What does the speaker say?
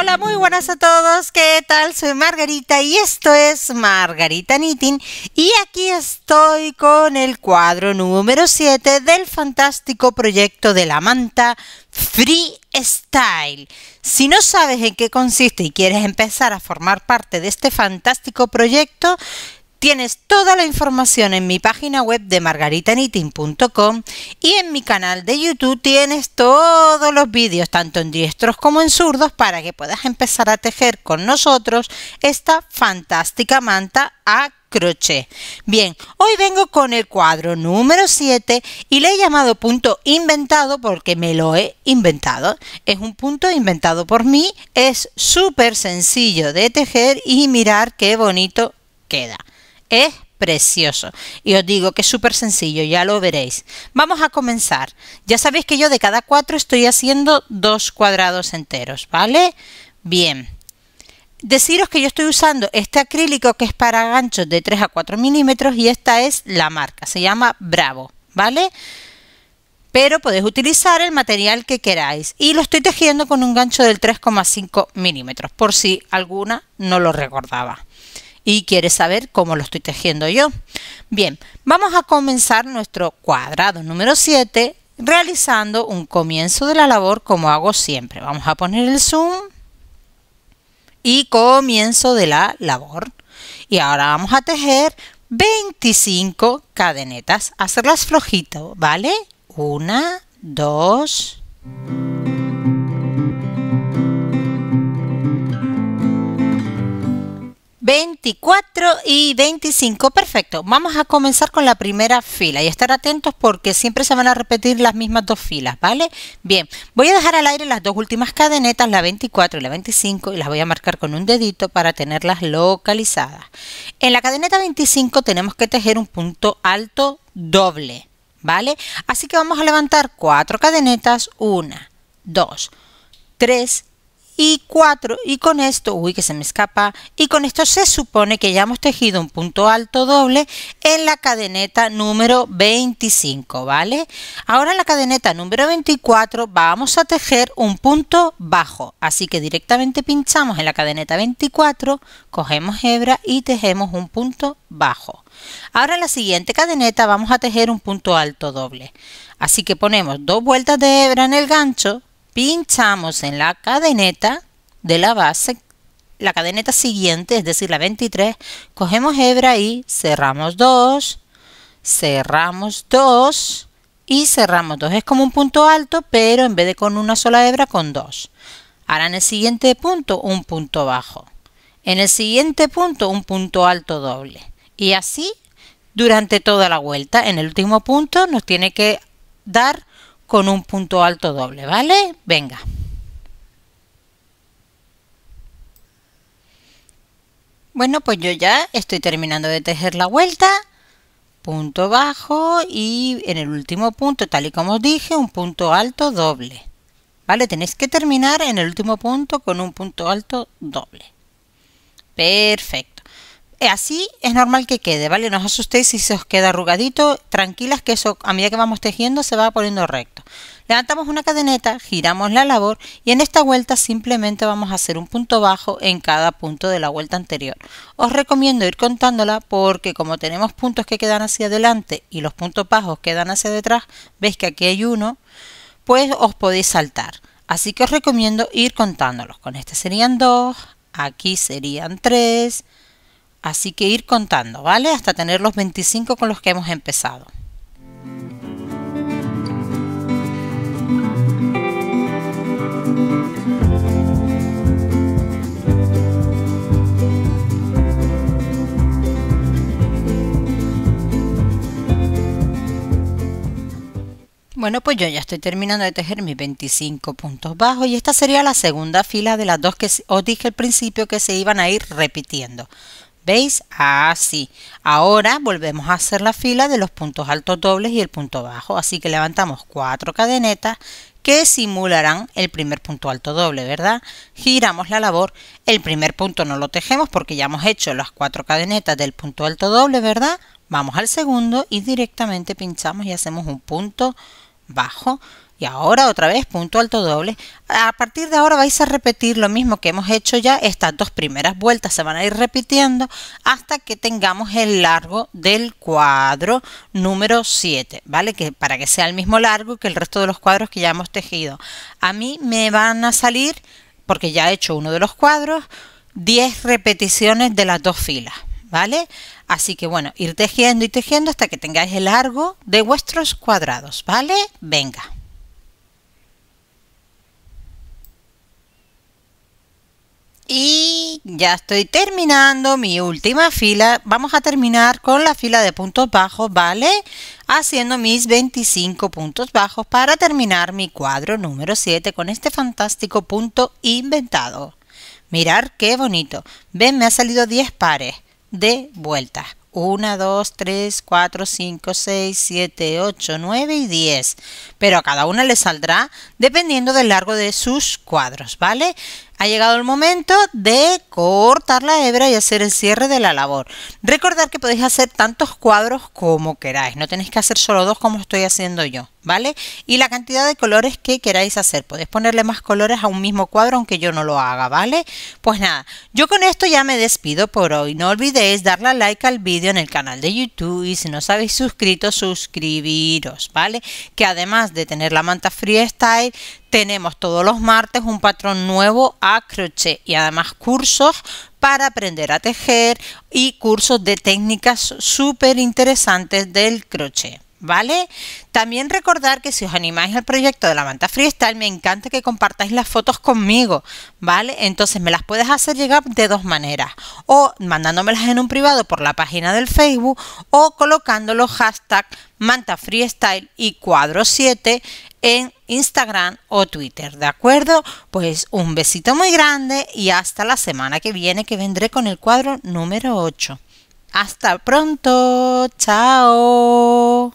Hola, muy buenas a todos. ¿Qué tal? Soy Margarita y esto es Margarita Knitting. Y aquí estoy con el cuadro número 7 del fantástico proyecto de la manta Freestyle. Si no sabes en qué consiste y quieres empezar a formar parte de este fantástico proyecto, Tienes toda la información en mi página web de margaritanitting.com y en mi canal de YouTube tienes todos los vídeos, tanto en diestros como en zurdos, para que puedas empezar a tejer con nosotros esta fantástica manta a crochet. Bien, hoy vengo con el cuadro número 7 y le he llamado punto inventado porque me lo he inventado. Es un punto inventado por mí, es súper sencillo de tejer y mirar qué bonito queda. Es precioso. Y os digo que es súper sencillo, ya lo veréis. Vamos a comenzar. Ya sabéis que yo de cada cuatro estoy haciendo dos cuadrados enteros, ¿vale? Bien. Deciros que yo estoy usando este acrílico que es para ganchos de 3 a 4 milímetros y esta es la marca, se llama Bravo, ¿vale? Pero podéis utilizar el material que queráis y lo estoy tejiendo con un gancho del 3,5 milímetros, por si alguna no lo recordaba y quiere saber cómo lo estoy tejiendo yo. Bien, vamos a comenzar nuestro cuadrado número 7 realizando un comienzo de la labor como hago siempre. Vamos a poner el zoom y comienzo de la labor. Y ahora vamos a tejer 25 cadenetas, hacerlas flojito ¿vale? Una, dos... 24 y 25. Perfecto. Vamos a comenzar con la primera fila y estar atentos porque siempre se van a repetir las mismas dos filas, ¿vale? Bien, voy a dejar al aire las dos últimas cadenetas, la 24 y la 25, y las voy a marcar con un dedito para tenerlas localizadas. En la cadeneta 25 tenemos que tejer un punto alto doble, ¿vale? Así que vamos a levantar cuatro cadenetas, una, dos, tres, y 4 y con esto, uy que se me escapa, y con esto se supone que ya hemos tejido un punto alto doble en la cadeneta número 25, ¿vale? Ahora en la cadeneta número 24 vamos a tejer un punto bajo, así que directamente pinchamos en la cadeneta 24, cogemos hebra y tejemos un punto bajo. Ahora en la siguiente cadeneta vamos a tejer un punto alto doble, así que ponemos dos vueltas de hebra en el gancho, pinchamos en la cadeneta de la base, la cadeneta siguiente, es decir, la 23, cogemos hebra y cerramos 2, cerramos 2 y cerramos dos, Es como un punto alto, pero en vez de con una sola hebra, con dos. Ahora en el siguiente punto, un punto bajo. En el siguiente punto, un punto alto doble. Y así durante toda la vuelta. En el último punto nos tiene que dar con un punto alto doble, ¿vale? Venga. Bueno, pues yo ya estoy terminando de tejer la vuelta. Punto bajo y en el último punto, tal y como os dije, un punto alto doble. ¿Vale? Tenéis que terminar en el último punto con un punto alto doble. Perfecto. Eh, así es normal que quede, ¿vale? No os asustéis si se os queda arrugadito, tranquilas que eso a medida que vamos tejiendo se va poniendo recto. Levantamos una cadeneta, giramos la labor y en esta vuelta simplemente vamos a hacer un punto bajo en cada punto de la vuelta anterior. Os recomiendo ir contándola porque como tenemos puntos que quedan hacia adelante y los puntos bajos quedan hacia detrás, veis que aquí hay uno, pues os podéis saltar. Así que os recomiendo ir contándolos. Con este serían dos, aquí serían tres, Así que ir contando, ¿vale? Hasta tener los 25 con los que hemos empezado. Bueno, pues yo ya estoy terminando de tejer mis 25 puntos bajos y esta sería la segunda fila de las dos que os dije al principio que se iban a ir repitiendo. ¿Veis? Así. Ahora volvemos a hacer la fila de los puntos altos dobles y el punto bajo. Así que levantamos cuatro cadenetas que simularán el primer punto alto doble, ¿verdad? Giramos la labor. El primer punto no lo tejemos porque ya hemos hecho las cuatro cadenetas del punto alto doble, ¿verdad? Vamos al segundo y directamente pinchamos y hacemos un punto bajo y ahora otra vez punto alto doble. A partir de ahora vais a repetir lo mismo que hemos hecho ya. Estas dos primeras vueltas se van a ir repitiendo hasta que tengamos el largo del cuadro número 7, ¿vale? Que para que sea el mismo largo que el resto de los cuadros que ya hemos tejido. A mí me van a salir, porque ya he hecho uno de los cuadros, 10 repeticiones de las dos filas, ¿vale? Así que bueno, ir tejiendo y tejiendo hasta que tengáis el largo de vuestros cuadrados, ¿vale? Venga. Y ya estoy terminando mi última fila. Vamos a terminar con la fila de puntos bajos, ¿vale? Haciendo mis 25 puntos bajos para terminar mi cuadro número 7 con este fantástico punto inventado. Mirar qué bonito. Ven, me ha salido 10 pares de vuelta 1, 2, 3, 4, 5, 6, 7, 8, 9 y 10. Pero a cada una le saldrá dependiendo del largo de sus cuadros, ¿vale? Ha llegado el momento de cortar la hebra y hacer el cierre de la labor. Recordad que podéis hacer tantos cuadros como queráis. No tenéis que hacer solo dos como estoy haciendo yo, ¿vale? Y la cantidad de colores que queráis hacer. Podéis ponerle más colores a un mismo cuadro aunque yo no lo haga, ¿vale? Pues nada, yo con esto ya me despido por hoy. No olvidéis darle like al vídeo en el canal de YouTube y si no os habéis suscrito, suscribiros, ¿vale? Que además de tener la manta Freestyle, tenemos todos los martes un patrón nuevo a crochet y además cursos para aprender a tejer y cursos de técnicas súper interesantes del crochet. ¿vale? También recordar que si os animáis al proyecto de la manta freestyle, me encanta que compartáis las fotos conmigo, ¿vale? Entonces me las puedes hacer llegar de dos maneras, o mandándomelas en un privado por la página del Facebook o los hashtag manta freestyle y cuadro 7 en Instagram o Twitter, ¿de acuerdo? Pues un besito muy grande y hasta la semana que viene que vendré con el cuadro número 8. Hasta pronto, chao.